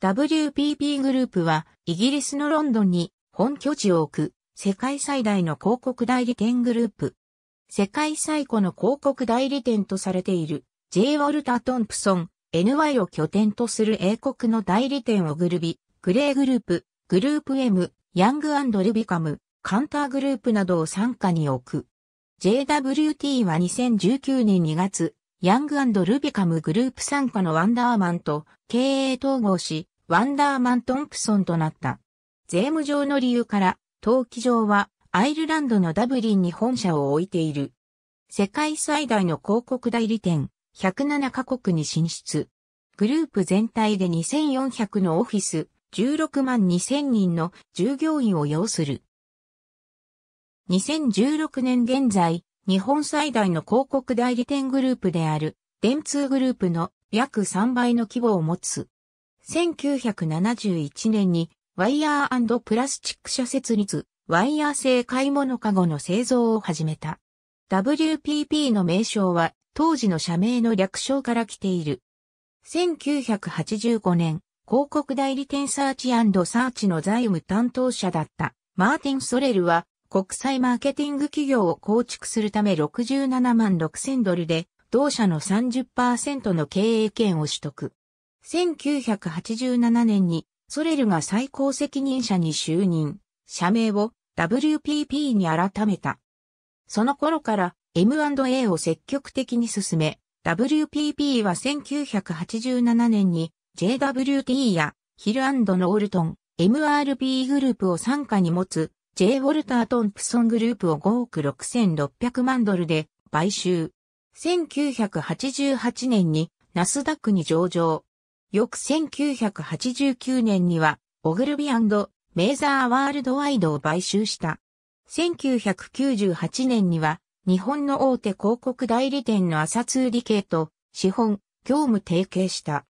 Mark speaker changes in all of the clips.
Speaker 1: WPP グループは、イギリスのロンドンに本拠地を置く、世界最大の広告代理店グループ。世界最古の広告代理店とされている、J. ウォルター・トンプソン、NY を拠点とする英国の代理店をグルビ、グレーグループ、グループ M、ヤングルビカム、カンターグループなどを参加に置く。JWT は2019年2月、ヤングルビカムグループ参加のワンダーマンと経営統合し、ワンダーマン・トンプソンとなった。税務上の理由から、登記上はアイルランドのダブリンに本社を置いている。世界最大の広告代理店、107カ国に進出。グループ全体で2400のオフィス、16万2000人の従業員を要する。2016年現在、日本最大の広告代理店グループである、電通グループの約3倍の規模を持つ。1971年にワイヤープラスチック社設立、ワイヤー製買い物カゴの製造を始めた。WPP の名称は当時の社名の略称から来ている。1985年、広告代理店サーチサーチの財務担当者だったマーティン・ソレルは国際マーケティング企業を構築するため67万6千ドルで同社の30%の経営権を取得。1987年にソレルが最高責任者に就任、社名を WPP に改めた。その頃から M&A を積極的に進め、WPP は1987年に JWT やヒルノールトン、MRP グループを傘下に持つ J. ウォルター・トンプソングループを5億6600万ドルで買収。1988年にナスダックに上場。翌1989年には、オグルビメーザーワールドワイドを買収した。1998年には、日本の大手広告代理店の朝通理系と、資本、業務提携した。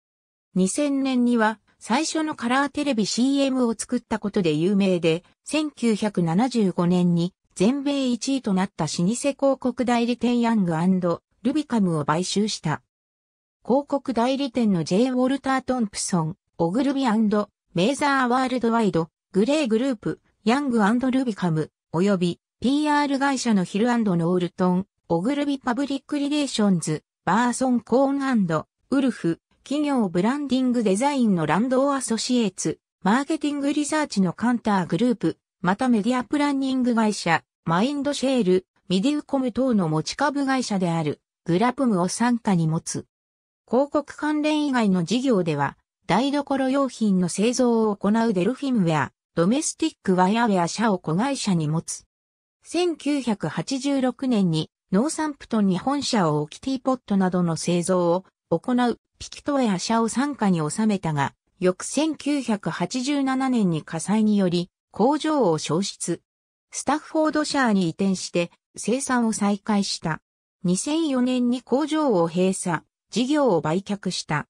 Speaker 1: 2000年には、最初のカラーテレビ CM を作ったことで有名で、1975年に全米1位となった老舗広告代理店ヤングルビカムを買収した。広告代理店の J. ウォルター・トンプソン、オグルビメーザー・ワールドワイド、グレーグループ、ヤングアンド・ルビカム、および PR 会社のヒルアンド・ノールトン、オグルビパブリックリレーションズ、バーソン・コーンアンド、ウルフ、企業ブランディングデザインのランドオアソシエーツ、マーケティングリサーチのカンターグループ、またメディアプランニング会社、マインドシェール、ミディウコム等の持ち株会社である、グラプムを傘下に持つ。広告関連以外の事業では、台所用品の製造を行うデルフィンウェア、ドメスティックワイヤウェア社を子会社に持つ。1986年にノーサンプトンに本社を置きティーポットなどの製造を行うピキトウェア社を傘下に収めたが、翌1987年に火災により工場を消失。スタッフォード社に移転して生産を再開した。2004年に工場を閉鎖、事業を売却した。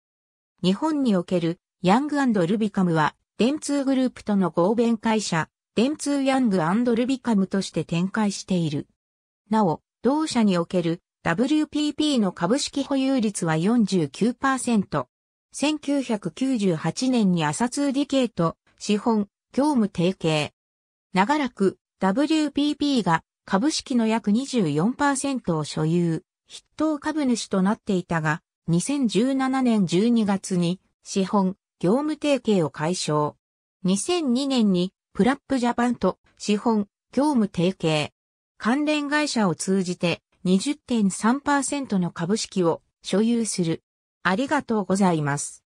Speaker 1: 日本におけるヤングルビカムは、電通グループとの合弁会社、電通ヤングルビカムとして展開している。なお、同社における WPP の株式保有率は49%。1998年に朝通ディケート、資本、業務提携。長らく WPP が株式の約24%を所有、筆頭株主となっていたが、2017年12月に資本、業務提携を解消。2002年にプラップジャパンと資本、業務提携。関連会社を通じて20.3%の株式を所有する。ありがとうございます。